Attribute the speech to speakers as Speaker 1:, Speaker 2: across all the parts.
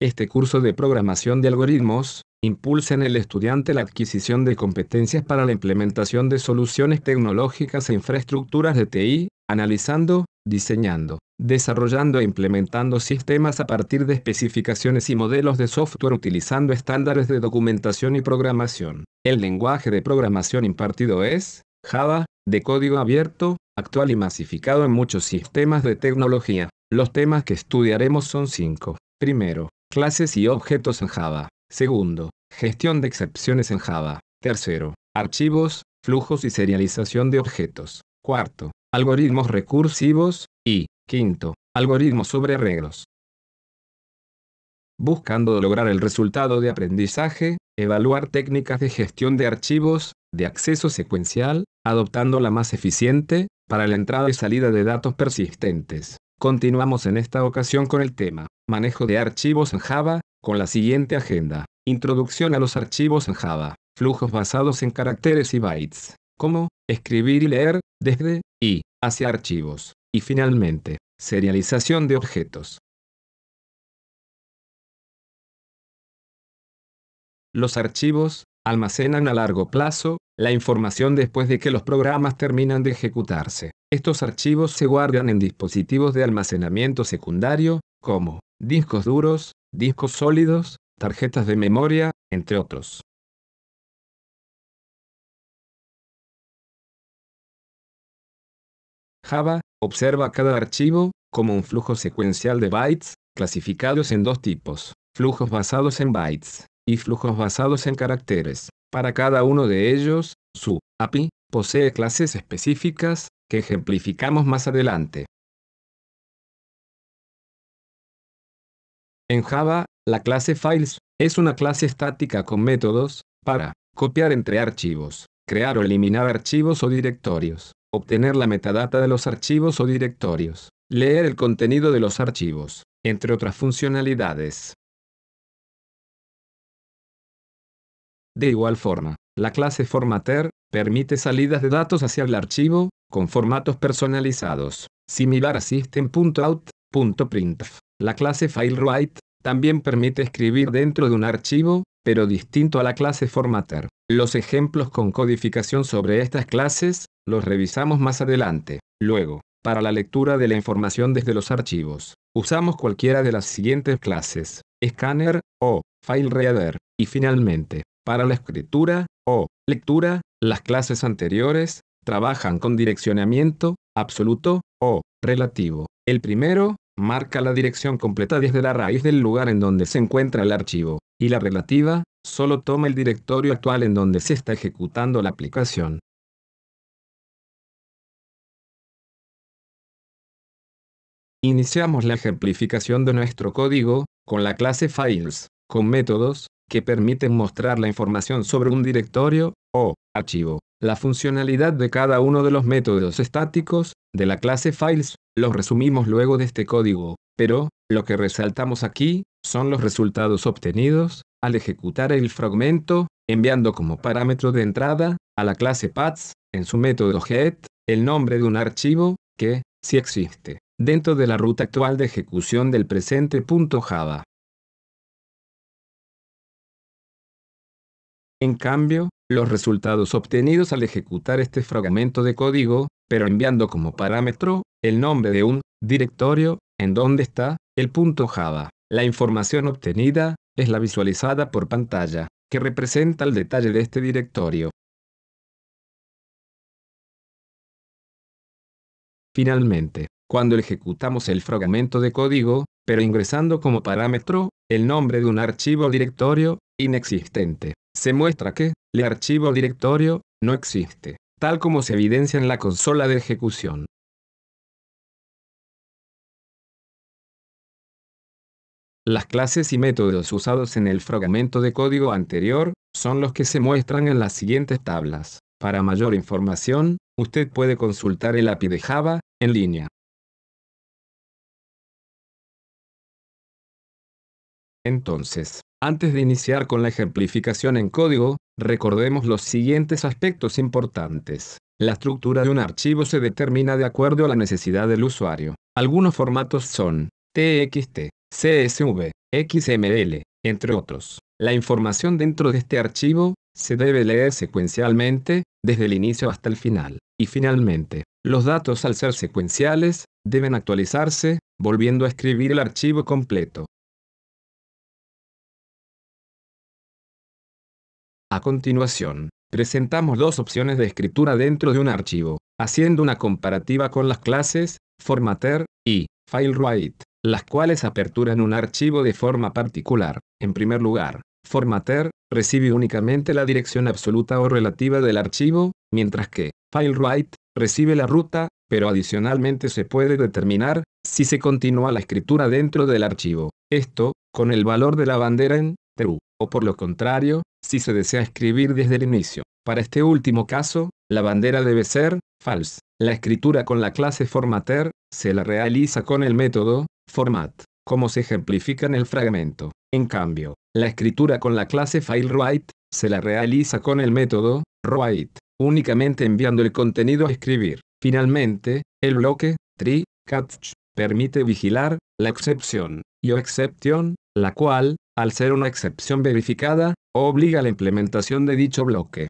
Speaker 1: Este curso de programación de algoritmos impulsa en el estudiante la adquisición de competencias para la implementación de soluciones tecnológicas e infraestructuras de TI, analizando, diseñando, desarrollando e implementando sistemas a partir de especificaciones y modelos de software utilizando estándares de documentación y programación. El lenguaje de programación impartido es Java, de código abierto, actual y masificado en muchos sistemas de tecnología. Los temas que estudiaremos son cinco. Primero, clases y objetos en Java. Segundo, gestión de excepciones en Java. Tercero, archivos, flujos y serialización de objetos. Cuarto, algoritmos recursivos. Y, quinto, algoritmos sobre arreglos. Buscando lograr el resultado de aprendizaje, evaluar técnicas de gestión de archivos, de acceso secuencial, adoptando la más eficiente, para la entrada y salida de datos persistentes. Continuamos en esta ocasión con el tema, manejo de archivos en Java, con la siguiente agenda. Introducción a los archivos en Java, flujos basados en caracteres y bytes, como
Speaker 2: escribir y leer, desde y hacia archivos, y finalmente, serialización de objetos. Los archivos almacenan a largo plazo la información después de que
Speaker 1: los programas terminan de ejecutarse. Estos archivos se guardan en dispositivos de almacenamiento
Speaker 2: secundario, como discos duros, discos sólidos, tarjetas de memoria, entre otros. Java observa cada archivo como un
Speaker 1: flujo secuencial de bytes, clasificados en dos tipos, flujos basados en bytes y flujos basados en caracteres. Para cada uno de ellos, su API posee
Speaker 2: clases específicas que ejemplificamos más adelante. En Java, la clase Files es una clase
Speaker 1: estática con métodos para copiar entre archivos, crear o eliminar archivos o directorios, obtener la metadata de los archivos o directorios, leer el contenido de los archivos, entre otras funcionalidades. De igual forma, la clase Formatter, permite salidas de datos hacia el archivo, con formatos personalizados, similar a system.out.printf. La clase FileWrite también permite escribir dentro de un archivo, pero distinto a la clase Formatter. Los ejemplos con codificación sobre estas clases los revisamos más adelante. Luego, para la lectura de la información desde los archivos, usamos cualquiera de las siguientes clases, Scanner o FileReader. y finalmente, para la escritura o lectura, las clases anteriores trabajan con direccionamiento absoluto o relativo. El primero marca la dirección completa desde la raíz del lugar en donde se encuentra el archivo, y la relativa
Speaker 2: solo toma el directorio actual en donde se está ejecutando la aplicación. Iniciamos la ejemplificación de nuestro código con la clase Files con métodos
Speaker 1: que permiten mostrar la información sobre un directorio o archivo. La funcionalidad de cada uno de los métodos estáticos de la clase files los resumimos luego de este código, pero lo que resaltamos aquí son los resultados obtenidos al ejecutar el fragmento, enviando como parámetro de entrada a la clase paths en su método get el nombre de un archivo que, si existe, dentro de la ruta
Speaker 2: actual de ejecución del presente.java. En cambio, los resultados obtenidos al ejecutar este
Speaker 1: fragmento de código, pero enviando como parámetro, el nombre de un directorio, en donde está, el punto Java. La información obtenida, es la visualizada por
Speaker 2: pantalla, que representa el detalle de este directorio. Finalmente, cuando ejecutamos el fragmento
Speaker 1: de código, pero ingresando como parámetro, el nombre de un archivo o directorio, inexistente, se muestra que el archivo directorio no existe, tal como
Speaker 2: se evidencia en la consola de ejecución. Las clases y métodos usados en el fragmento de
Speaker 1: código anterior son los que se muestran en las siguientes tablas. Para mayor información,
Speaker 2: usted puede consultar el API de Java en línea. Entonces, antes de iniciar
Speaker 1: con la ejemplificación en código, recordemos los siguientes aspectos importantes. La estructura de un archivo se determina de acuerdo a la necesidad del usuario. Algunos formatos son TXT, CSV, XML, entre otros. La información dentro de este archivo se debe leer secuencialmente, desde el inicio hasta el final. Y finalmente, los datos al ser secuenciales, deben actualizarse,
Speaker 2: volviendo a escribir el archivo completo. A continuación, presentamos dos opciones de escritura dentro
Speaker 1: de un archivo, haciendo una comparativa con las clases, formater, y filewrite, las cuales aperturan un archivo de forma particular. En primer lugar, formater, recibe únicamente la dirección absoluta o relativa del archivo, mientras que filewrite, recibe la ruta, pero adicionalmente se puede determinar si se continúa la escritura dentro del archivo. Esto, con el valor de la bandera en true o por lo contrario, si se desea escribir desde el inicio. Para este último caso, la bandera debe ser false. La escritura con la clase formater se la realiza con el método format, como se ejemplifica en el fragmento. En cambio, la escritura con la clase filewrite se la realiza con el método write, únicamente enviando el contenido a escribir. Finalmente, el bloque tree, catch permite vigilar la excepción y o exception, la cual al ser una excepción verificada,
Speaker 2: obliga a la implementación de dicho bloque.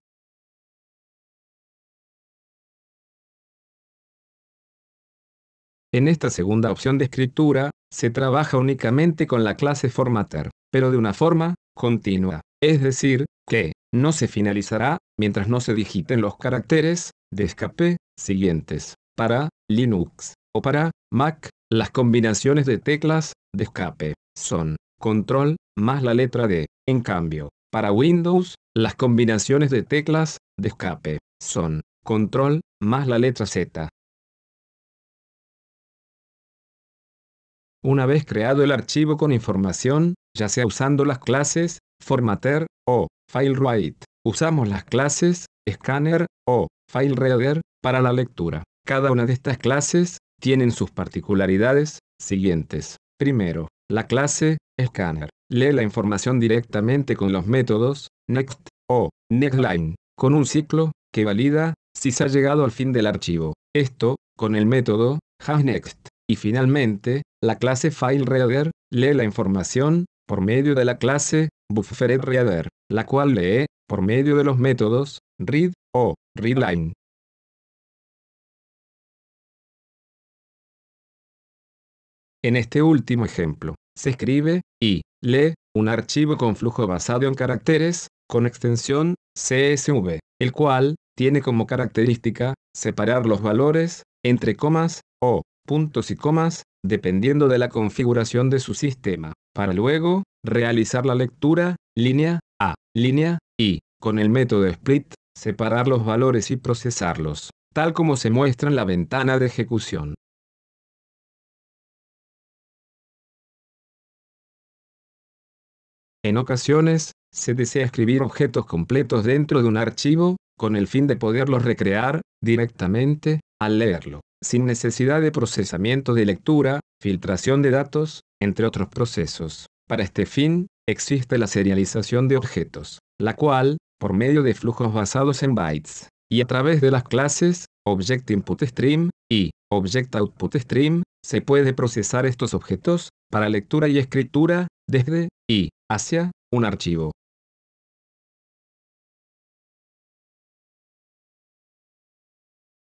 Speaker 2: En esta segunda opción de escritura,
Speaker 1: se trabaja únicamente con la clase formatter, pero de una forma continua, es decir, que no se finalizará mientras no se digiten los caracteres de escape siguientes para Linux o para Mac. Las combinaciones de teclas de escape son control, más la letra D. En cambio,
Speaker 2: para Windows, las combinaciones de teclas, de escape, son, control, más la letra Z.
Speaker 1: Una vez creado el archivo con información, ya sea usando las clases, formater, o, FileWrite, usamos las clases, scanner, o, FileReader, para la lectura. Cada una de estas clases, tienen sus particularidades, siguientes. Primero, la clase, Scanner. Lee la información directamente con los métodos next o NextLine, con un ciclo que valida si se ha llegado al fin del archivo. Esto, con el método hasNext. Y finalmente, la clase FileReader lee la información por medio de la clase BufferedReader,
Speaker 2: la cual lee por medio de los métodos read o readline. En este último ejemplo, se escribe y lee un archivo con flujo basado en
Speaker 1: caracteres, con extensión CSV, el cual tiene como característica separar los valores entre comas o puntos y comas, dependiendo de la configuración de su sistema, para luego realizar la lectura línea a línea y, con el método split, separar los valores y procesarlos,
Speaker 2: tal como se muestra en la ventana de ejecución. En ocasiones, se desea escribir objetos completos dentro de un archivo, con el fin de poderlos recrear,
Speaker 1: directamente, al leerlo, sin necesidad de procesamiento de lectura, filtración de datos, entre otros procesos. Para este fin, existe la serialización de objetos, la cual, por medio de flujos basados en bytes, y a través de las clases, Object Input Stream y Object Output Stream, se puede procesar estos
Speaker 2: objetos, para lectura y escritura, desde, y, hacia un archivo.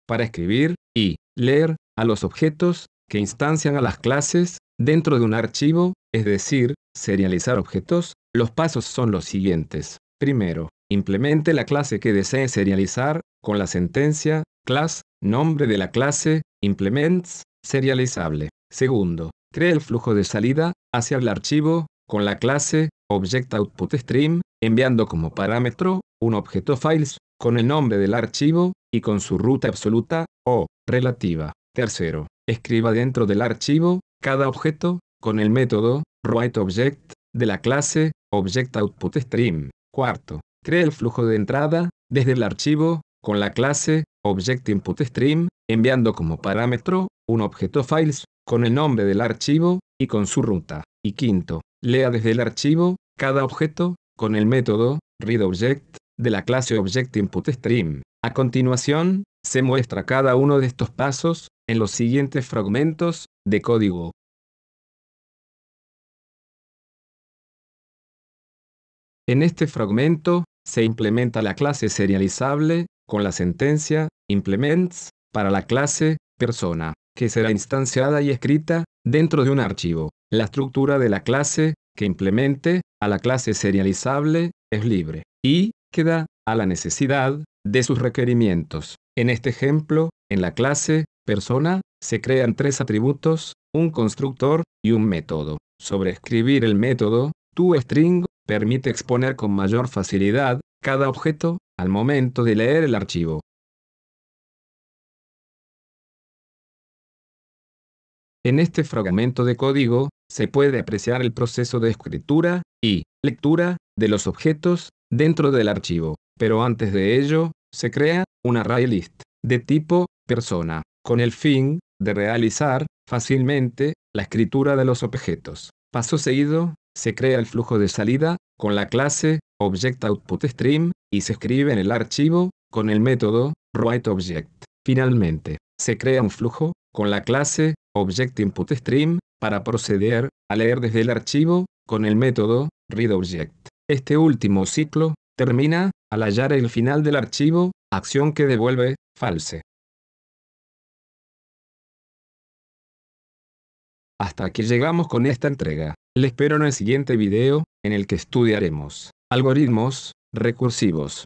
Speaker 2: Para escribir y leer a los objetos que instancian a las clases
Speaker 1: dentro de un archivo, es decir, serializar objetos, los pasos son los siguientes. Primero, implemente la clase que desee serializar con la sentencia class nombre de la clase implements serializable. Segundo, cree el flujo de salida hacia el archivo con la clase ObjectOutputStream, enviando como parámetro un objeto files con el nombre del archivo y con su ruta absoluta o relativa. Tercero, escriba dentro del archivo cada objeto con el método WriteObject de la clase ObjectOutputStream. Cuarto, cree el flujo de entrada desde el archivo con la clase ObjectInputStream, enviando como parámetro un objeto files con el nombre del archivo y con su ruta. Y quinto, Lea desde el archivo, cada objeto, con el método readObject de la clase ObjectInputStream. A continuación, se
Speaker 2: muestra cada uno de estos pasos en los siguientes fragmentos de código. En este fragmento, se implementa la clase serializable con la sentencia
Speaker 1: implements para la clase persona que será instanciada y escrita, dentro de un archivo. La estructura de la clase, que implemente, a la clase serializable, es libre, y, queda, a la necesidad, de sus requerimientos. En este ejemplo, en la clase, persona, se crean tres atributos, un constructor, y un método. escribir el método, toString, permite exponer con
Speaker 2: mayor facilidad, cada objeto, al momento de leer el archivo. En este fragmento de código, se puede apreciar el proceso de escritura y lectura de los
Speaker 1: objetos dentro del archivo, pero antes de ello, se crea un array list de tipo persona, con el fin de realizar fácilmente la escritura de los objetos. Paso seguido, se crea el flujo de salida con la clase ObjectOutputStream y se escribe en el archivo con el método WriteObject. Finalmente, se crea un flujo con la clase ObjectInputStream, para proceder a leer desde el archivo, con el método readObject. Este último
Speaker 2: ciclo termina al hallar el final del archivo, acción que devuelve false. Hasta aquí llegamos con esta entrega. Le espero en el siguiente video, en el que estudiaremos algoritmos recursivos.